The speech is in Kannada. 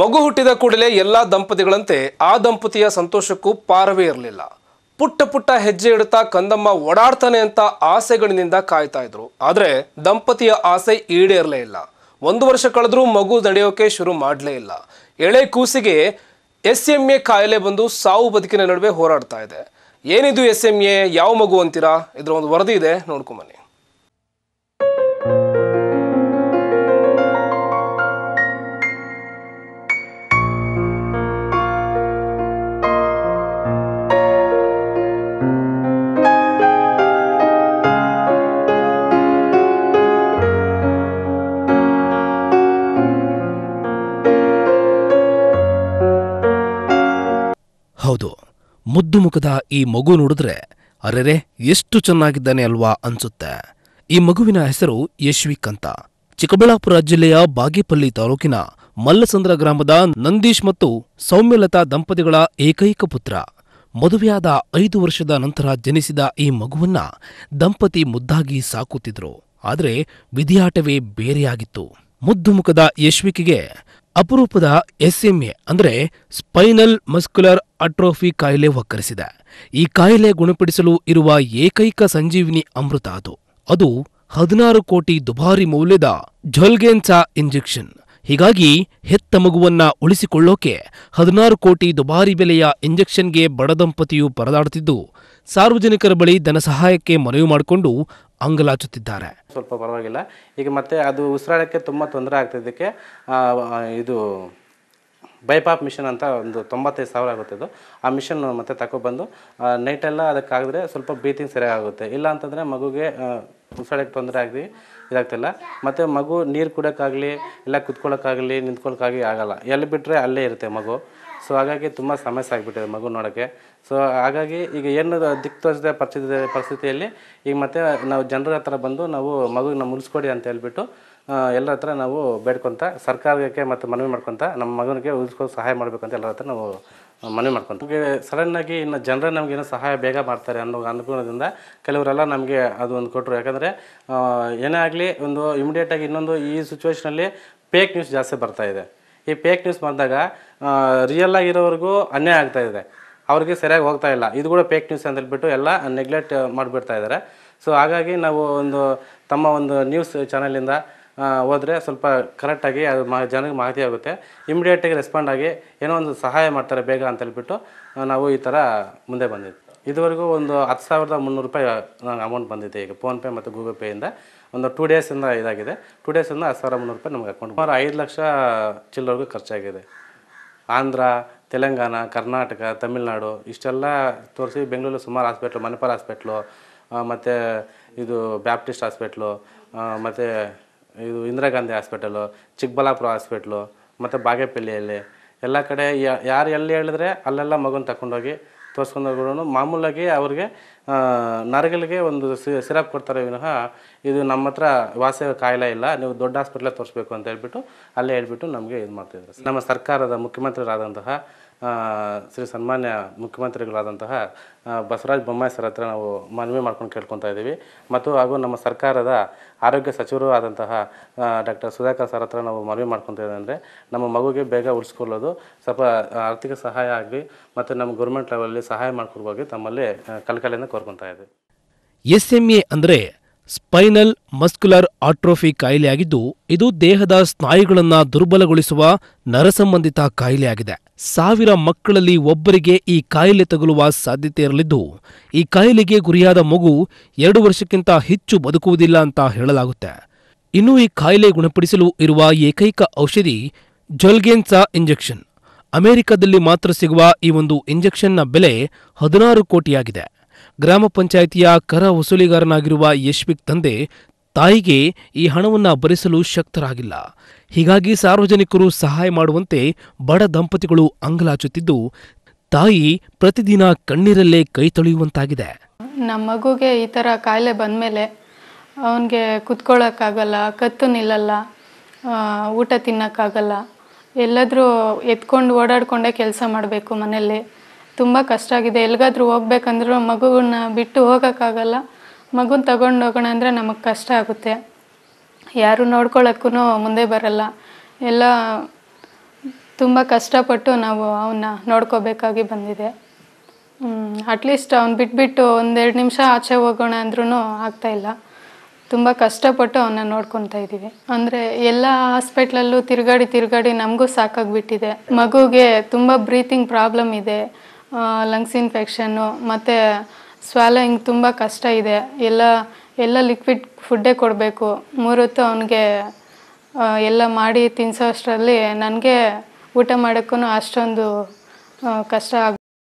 ಮಗು ಹುಟ್ಟಿದ ಕೂಡಲೇ ಎಲ್ಲ ದಂಪತಿಗಳಂತೆ ಆ ದಂಪತಿಯ ಸಂತೋಷಕ್ಕೂ ಪಾರವೇ ಇರಲಿಲ್ಲ ಪುಟ್ಟ ಪುಟ್ಟ ಹೆಜ್ಜೆ ಇಡುತ್ತಾ ಕಂದಮ್ಮ ಓಡಾಡ್ತಾನೆ ಅಂತ ಆಸೆಗಳಿಂದ ಕಾಯ್ತಾ ಇದ್ರು ಆದರೆ ದಂಪತಿಯ ಆಸೆ ಈಡೇರಲೇ ಇಲ್ಲ ಒಂದು ವರ್ಷ ಕಳೆದ್ರೂ ಮಗು ನಡೆಯೋಕೆ ಶುರು ಮಾಡಲೇ ಇಲ್ಲ ಎಳೆ ಕೂಸಿಗೆ ಎಸ್ ಎಂ ಎ ಕಾಯಿಲೆ ಬಂದು ಸಾವು ಬದುಕಿನ ನಡುವೆ ಹೋರಾಡ್ತಾ ಇದೆ ಏನಿದು ಎಸ್ ಎಂ ಎ ಯಾವ ಮಗು ಅಂತೀರಾ ಇದರ ಒಂದು ವರದಿ ಇದೆ ನೋಡ್ಕೊಂಬನ್ನಿ ಹೌದು ಮುದ್ದು ಮುಖದ ಈ ಮಗು ನೋಡಿದ್ರೆ ಅರೆರೆ ಎಷ್ಟು ಚೆನ್ನಾಗಿದ್ದಾನೆ ಅಲ್ವಾ ಅನ್ಸುತ್ತೆ ಈ ಮಗುವಿನ ಹೆಸರು ಯಶ್ವಿಕ್ ಅಂತ ಚಿಕ್ಕಬಳ್ಳಾಪುರ ಜಿಲ್ಲೆಯ ಬಾಗೇಪಲ್ಲಿ ತಾಲೂಕಿನ ಮಲ್ಲಸಂದ್ರ ಗ್ರಾಮದ ನಂದೀಶ್ ಮತ್ತು ಸೌಮ್ಯಲತಾ ದಂಪತಿಗಳ ಏಕೈಕ ಪುತ್ರ ಮದುವೆಯಾದ ಐದು ವರ್ಷದ ನಂತರ ಜನಿಸಿದ ಈ ಮಗುವನ್ನ ದಂಪತಿ ಮುದ್ದಾಗಿ ಸಾಕುತ್ತಿದ್ರು ಆದರೆ ವಿಧಿಯಾಟವೇ ಬೇರೆಯಾಗಿತ್ತು ಮುದ್ದು ಮುಖದ ಯಶ್ವಿಕಿಗೆ ಅಪರೂಪದ ಎಸ್ಎಂಎ ಅಂದರೆ ಸ್ಪೈನಲ್ ಮಸ್ಕ್ಯುಲರ್ ಅಟ್ರೋಫಿ ಕಾಯಿಲೆ ಒಕ್ಕರಿಸಿದೆ ಈ ಕಾಯಿಲೆ ಗುಣಪಡಿಸಲು ಇರುವ ಏಕೈಕ ಸಂಜೀವಿನಿ ಅಮೃತ ಅದು ಅದು ಹದಿನಾರು ಕೋಟಿ ದುಬಾರಿ ಮೌಲ್ಯದ ಝೊಲ್ಗೆನ್ಸಾ ಇಂಜೆಕ್ಷನ್ ಹೀಗಾಗಿ ಹೆತ್ತ ಮಗುವನ್ನ ಉಳಿಸಿಕೊಳ್ಳೋಕೆ ಹದಿನಾರು ಕೋಟಿ ದುಬಾರಿ ಬೆಲೆಯ ಇಂಜೆಕ್ಷನ್ಗೆ ಬಡ ದಂಪತಿಯು ಪರದಾಡುತ್ತಿದ್ದು ಸಾರ್ವಜನಿಕರ ಬಳಿ ಧನ ಸಹಾಯಕ್ಕೆ ಮನವಿ ಮಾಡಿಕೊಂಡು ಅಂಗಲಾಚುತ್ತಿದ್ದಾರೆ ಸ್ವಲ್ಪ ಪರವಾಗಿಲ್ಲ ಈಗ ಮತ್ತೆ ಅದು ಉಸಿರಾಡಕ್ಕೆ ತುಂಬಾ ತೊಂದರೆ ಆಗ್ತಿದ್ದಕ್ಕೆ ಇದು ಬೈಪಾಪ್ ಮಿಷನ್ ಅಂತ ಒಂದು ತೊಂಬತ್ತೈದು ಸಾವಿರ ಆಗುತ್ತೆ ಅದು ಆ ಮಿಷನ್ ಮತ್ತೆ ತಗೊಬಂದು ನೈಟೆಲ್ಲ ಅದಕ್ಕಾಗಿದ್ರೆ ಸ್ವಲ್ಪ ಬ್ರೀತಿಂಗ್ ಸರಿಯಾಗುತ್ತೆ ಇಲ್ಲ ಅಂತಂದರೆ ಮಗುಗೆ ಉಸಿರಾಡಕ್ಕೆ ತೊಂದರೆ ಆಗಲಿ ಇದಾಗ್ತಿಲ್ಲ ಮತ್ತು ಮಗು ನೀರು ಕುಡೋಕ್ಕಾಗಲಿ ಇಲ್ಲ ಕುತ್ಕೊಳ್ಳೋಕ್ಕಾಗಲಿ ನಿಂತ್ಕೊಳಕ್ಕಾಗಲಿ ಆಗೋಲ್ಲ ಎಲ್ಲಿ ಬಿಟ್ಟರೆ ಅಲ್ಲೇ ಇರುತ್ತೆ ಮಗು ಸೊ ಹಾಗಾಗಿ ತುಂಬ ಸಮಸ್ಯೆ ಆಗಿಬಿಟ್ಟಿದೆ ಮಗು ನೋಡೋಕ್ಕೆ ಸೊ ಹಾಗಾಗಿ ಈಗ ಏನು ದಿಕ್ಕು ತೋರಿಸಿದ ಪರಿಸ್ಥಿತಿ ಪರಿಸ್ಥಿತಿಯಲ್ಲಿ ಈಗ ಮತ್ತೆ ನಾವು ಜನರ ಹತ್ರ ಬಂದು ನಾವು ಮಗುನ ಮುಗಿಸ್ಕೊಡಿ ಅಂತ ಹೇಳ್ಬಿಟ್ಟು ಎಲ್ಲರ ಹತ್ರ ನಾವು ಬೇಡ್ಕೊತ ಸರ್ಕಾರಕ್ಕೆ ಮತ್ತು ಮನವಿ ಮಾಡ್ಕೊತ ನಮ್ಮ ಮಗನಿಗೆ ಉಳಿಸ್ಕೊಂಡು ಸಹಾಯ ಮಾಡಬೇಕು ಅಂತ ಎಲ್ಲರ ಹತ್ರ ನಾವು ಮನವಿ ಮಾಡ್ಕೊತ ನಮಗೆ ಸಡನ್ನಾಗಿ ಇನ್ನು ಜನರೇ ನಮಗೇನು ಸಹಾಯ ಬೇಗ ಮಾಡ್ತಾರೆ ಅನ್ನೋ ಅನುಕೂಲದಿಂದ ಕೆಲವರೆಲ್ಲ ನಮಗೆ ಅದು ಒಂದು ಕೊಟ್ಟರು ಯಾಕಂದರೆ ಏನೇ ಆಗಲಿ ಒಂದು ಇಮಿಡಿಯೇಟಾಗಿ ಇನ್ನೊಂದು ಈ ಸಿಚುವೇಷನಲ್ಲಿ ಪೇಕ್ ನ್ಯೂಸ್ ಜಾಸ್ತಿ ಬರ್ತಾ ಇದೆ ಈ ಪೇಕ್ ನ್ಯೂಸ್ ಬಂದಾಗ ರಿಯಲ್ ಅನ್ಯಾಯ ಆಗ್ತಾ ಇದೆ ಅವ್ರಿಗೆ ಸರಿಯಾಗಿ ಹೋಗ್ತಾ ಇಲ್ಲ ಇದು ಕೂಡ ಫೇಕ್ ನ್ಯೂಸ್ ಅಂತ ಹೇಳ್ಬಿಟ್ಟು ಎಲ್ಲ ನೆಗ್ಲೆಕ್ಟ್ ಮಾಡಿಬಿಡ್ತಾ ಇದ್ದಾರೆ ಸೊ ಹಾಗಾಗಿ ನಾವು ಒಂದು ತಮ್ಮ ಒಂದು ನ್ಯೂಸ್ ಚಾನಲಿಂದ ಹೋದರೆ ಸ್ವಲ್ಪ ಕರೆಕ್ಟಾಗಿ ಅದು ಮಾ ಜನಕ್ಕೆ ಮಾಹಿತಿ ಆಗುತ್ತೆ ಇಮಿಡಿಯೇಟಾಗಿ ರೆಸ್ಪಾಂಡ್ ಆಗಿ ಏನೋ ಒಂದು ಸಹಾಯ ಮಾಡ್ತಾರೆ ಬೇಗ ಅಂತ ಹೇಳ್ಬಿಟ್ಟು ನಾವು ಈ ಥರ ಮುಂದೆ ಬಂದಿದ್ದು ಇದುವರೆಗೂ ಒಂದು ಹತ್ತು ಸಾವಿರದ ಮುನ್ನೂರು ರೂಪಾಯಿ ನಂಗೆ ಅಮೌಂಟ್ ಬಂದಿದೆ ಈಗ ಫೋನ್ಪೇ ಮತ್ತು ಗೂಗಲ್ ಪೇಯಿಂದ ಒಂದು ಟೂ ಡೇಸಿಂದ ಇದಾಗಿದೆ ಟೂ ಡೇಸಿಂದ ಹತ್ತು ಸಾವಿರ ಮುನ್ನೂರು ರೂಪಾಯಿ ನಮಗೆ ಅಕೌಂಟ್ ಸುಮಾರು ಐದು ಲಕ್ಷ ಚಿಲ್ಲರೆಗೂ ಖರ್ಚಾಗಿದೆ ಆಂಧ್ರ ತೆಲಂಗಾಣ ಕರ್ನಾಟಕ ತಮಿಳುನಾಡು ಇಷ್ಟೆಲ್ಲ ತೋರಿಸಿ ಬೆಂಗಳೂರು ಸುಮಾರು ಹಾಸ್ಪಿಟ್ಲು ಮಣಿಪಾಲ್ ಹಾಸ್ಪಿಟ್ಲು ಮತ್ತು ಇದು ಬ್ಯಾಪ್ಟಿಸ್ಟ್ ಹಾಸ್ಪಿಟ್ಲು ಮತ್ತು ಇದು ಇಂದಿರಾ ಗಾಂಧಿ ಹಾಸ್ಪಿಟಲು ಚಿಕ್ಕಬಳ್ಳಾಪುರ ಹಾಸ್ಪಿಟ್ಲು ಮತ್ತು ಬಾಗೇಪಲ್ಲಿಯಲ್ಲಿ ಎಲ್ಲ ಕಡೆ ಯಾರು ಎಲ್ಲಿ ಹೇಳಿದ್ರೆ ಅಲ್ಲೆಲ್ಲ ಮಗುನ ತಕೊಂಡೋಗಿ ಕೂಡ ಮಾಮೂಲಾಗಿ ಅವ್ರಿಗೆ ನರಗಳಿಗೆ ಒಂದು ಸಿರಪ್ ಕೊಡ್ತಾರೆ ವಿನಃ ಇದು ನಮ್ಮ ಹತ್ರ ವಾಸ್ಯ ಕಾಯಿಲೆ ಇಲ್ಲ ನೀವು ದೊಡ್ಡ ಹಾಸ್ಪಿಟ್ಲೇ ತೋರಿಸ್ಬೇಕು ಅಂತ ಹೇಳ್ಬಿಟ್ಟು ಅಲ್ಲೇ ಹೇಳ್ಬಿಟ್ಟು ನಮಗೆ ಇದು ಮಾಡ್ತಿದ್ರು ನಮ್ಮ ಸರ್ಕಾರದ ಮುಖ್ಯಮಂತ್ರಿಗಳಾದಂತಹ ಶ್ರೀ ಸನ್ಮಾನ್ಯ ಮುಖ್ಯಮಂತ್ರಿಗಳಾದಂತಹ ಬಸವರಾಜ ಬೊಮ್ಮಾಯಿ ಸರ್ ಹತ್ರ ನಾವು ಮನವಿ ಮಾಡ್ಕೊಂಡು ಕೇಳ್ಕೊತಾ ಇದ್ದೀವಿ ಮತ್ತು ಹಾಗೂ ನಮ್ಮ ಸರ್ಕಾರದ ಆರೋಗ್ಯ ಸಚಿವರು ಆದಂತಹ ಡಾಕ್ಟರ್ ಸುಧಾಕರ್ ಸರ್ ಹತ್ರ ನಾವು ಮನವಿ ಮಾಡ್ಕೊತಾ ಇದ್ದೀವಿ ಅಂದರೆ ನಮ್ಮ ಮಗುಗೆ ಬೇಗ ಉಳಿಸ್ಕೊಳ್ಳೋದು ಸ್ವಲ್ಪ ಆರ್ಥಿಕ ಸಹಾಯ ಆಗಲಿ ಮತ್ತು ನಮ್ಮ ಗೌರ್ಮೆಂಟ್ ಲೆವೆಲಲ್ಲಿ ಸಹಾಯ ಮಾಡಿಕೊಡುವಾಗ ತಮ್ಮಲ್ಲಿ ಕಲ್ಕಲೆಯನ್ನು ಕೋರ್ಕೊತಾ ಇದೆ ಎಸ್ ಎಂ ಎ ಅಂದರೆ ಸ್ಪೈನಲ್ ಮಸ್ಕ್ಯುಲರ್ ಆಟ್ರೋಫಿ ಕಾಯಿಲೆಯಾಗಿದ್ದು ಇದು ದೇಹದ ಸ್ನಾಯುಗಳನ್ನು ದುರ್ಬಲಗೊಳಿಸುವ ನರಸಂಬಂಧಿತ ಕಾಯಿಲೆಯಾಗಿದೆ ಸಾವಿರ ಮಕ್ಕಳಲ್ಲಿ ಒಬ್ಬರಿಗೆ ಈ ಕಾಯಿಲೆ ತಗುಲುವ ಸಾಧ್ಯತೆ ಇರಲಿದ್ದು ಈ ಕಾಯಿಲೆಗೆ ಗುರಿಯಾದ ಮಗು ಎರಡು ವರ್ಷಕ್ಕಿಂತ ಹೆಚ್ಚು ಬದುಕುವುದಿಲ್ಲ ಅಂತ ಹೇಳಲಾಗುತ್ತೆ ಇನ್ನು ಈ ಕಾಯಿಲೆ ಗುಣಪಡಿಸಲು ಇರುವ ಏಕೈಕ ಔಷಧಿ ಜೊಲ್ಗೆನ್ಸಾ ಇಂಜೆಕ್ಷನ್ ಅಮೆರಿಕದಲ್ಲಿ ಮಾತ್ರ ಸಿಗುವ ಈ ಒಂದು ಇಂಜೆಕ್ಷನ್ನ ಬೆಲೆ ಹದಿನಾರು ಕೋಟಿಯಾಗಿದೆ ಗ್ರಾಮ ಪಂಚಾಯಿತಿಯ ಕರ ವಸೂಲಿಗಾರನಾಗಿರುವ ಯಶ್ವಿಕ್ ತಂದೆ ತಾಯಿಗೆ ಈ ಹಣವನ್ನು ಭರಿಸಲು ಶಕ್ತರಾಗಿಲ್ಲ ಹೀಗಾಗಿ ಸಾರ್ವಜನಿಕರು ಸಹಾಯ ಮಾಡುವಂತೆ ಬಡ ದಂಪತಿಗಳು ಅಂಗಲಾಚುತ್ತಿದ್ದು ತಾಯಿ ಪ್ರತಿದಿನ ಕಣ್ಣೀರಲ್ಲೇ ಕೈ ತೊಳೆಯುವಂತಾಗಿದೆ ನಮ್ಮ ಮಗುಗೆ ಈ ಥರ ಕಾಯಿಲೆ ಬಂದಮೇಲೆ ಅವನಿಗೆ ಕುತ್ಕೊಳ್ಳೋಕ್ಕಾಗಲ್ಲ ಕತ್ತು ನಿಲ್ಲಲ್ಲ ಊಟ ತಿನ್ನೋಕ್ಕಾಗಲ್ಲ ಎಲ್ಲಾದರೂ ಎತ್ಕೊಂಡು ಓಡಾಡಿಕೊಂಡೇ ಕೆಲಸ ಮಾಡಬೇಕು ಮನೆಯಲ್ಲಿ ತುಂಬ ಕಷ್ಟ ಆಗಿದೆ ಎಲ್ಲಿಗಾದರೂ ಹೋಗ್ಬೇಕಂದ್ರೂ ಮಗುವನ್ನ ಬಿಟ್ಟು ಹೋಗೋಕ್ಕಾಗಲ್ಲ ಮಗುನ ತಗೊಂಡು ಹೋಗೋಣ ಅಂದರೆ ನಮಗೆ ಕಷ್ಟ ಆಗುತ್ತೆ ಯಾರು ನೋಡ್ಕೊಳ್ಳೋಕ್ಕೂ ಮುಂದೆ ಬರಲ್ಲ ಎಲ್ಲ ತುಂಬ ಕಷ್ಟಪಟ್ಟು ನಾವು ಅವನ್ನ ನೋಡ್ಕೋಬೇಕಾಗಿ ಬಂದಿದೆ ಅಟ್ಲೀಸ್ಟ್ ಅವ್ನು ಬಿಟ್ಬಿಟ್ಟು ಒಂದೆರಡು ನಿಮಿಷ ಆಚೆ ಹೋಗೋಣ ಅಂದ್ರೂ ಆಗ್ತಾಯಿಲ್ಲ ತುಂಬ ಕಷ್ಟಪಟ್ಟು ಅವನ್ನ ನೋಡ್ಕೊತಾ ಇದ್ದೀವಿ ಅಂದರೆ ಎಲ್ಲ ಹಾಸ್ಪಿಟ್ಲಲ್ಲೂ ತಿರುಗಾಡಿ ತಿರುಗಾಡಿ ನಮಗೂ ಸಾಕಾಗ್ಬಿಟ್ಟಿದೆ ಮಗುಗೆ ತುಂಬ ಬ್ರೀತಿಂಗ್ ಪ್ರಾಬ್ಲಮ್ ಇದೆ ಲಂಗ್ಸ್ ಇನ್ಫೆಕ್ಷನ್ನು ಮತ್ತು ಸ್ವಾಲೋಯಿಂಗ್ ತುಂಬ ಕಷ್ಟ ಇದೆ ಎಲ್ಲ ಎಲ್ಲ ಲಿಕ್ವಿಡ್ ಫುಡ್ಡೇ ಕೊಡಬೇಕು ಮೂರೊತ್ತು ಅವನಿಗೆ ಎಲ್ಲ ಮಾಡಿ ತಿನ್ನಿಸೋ ಅಷ್ಟರಲ್ಲಿ ನನಗೆ ಊಟ ಮಾಡೋಕ್ಕೂ ಅಷ್ಟೊಂದು ಕಷ್ಟ ಆಗ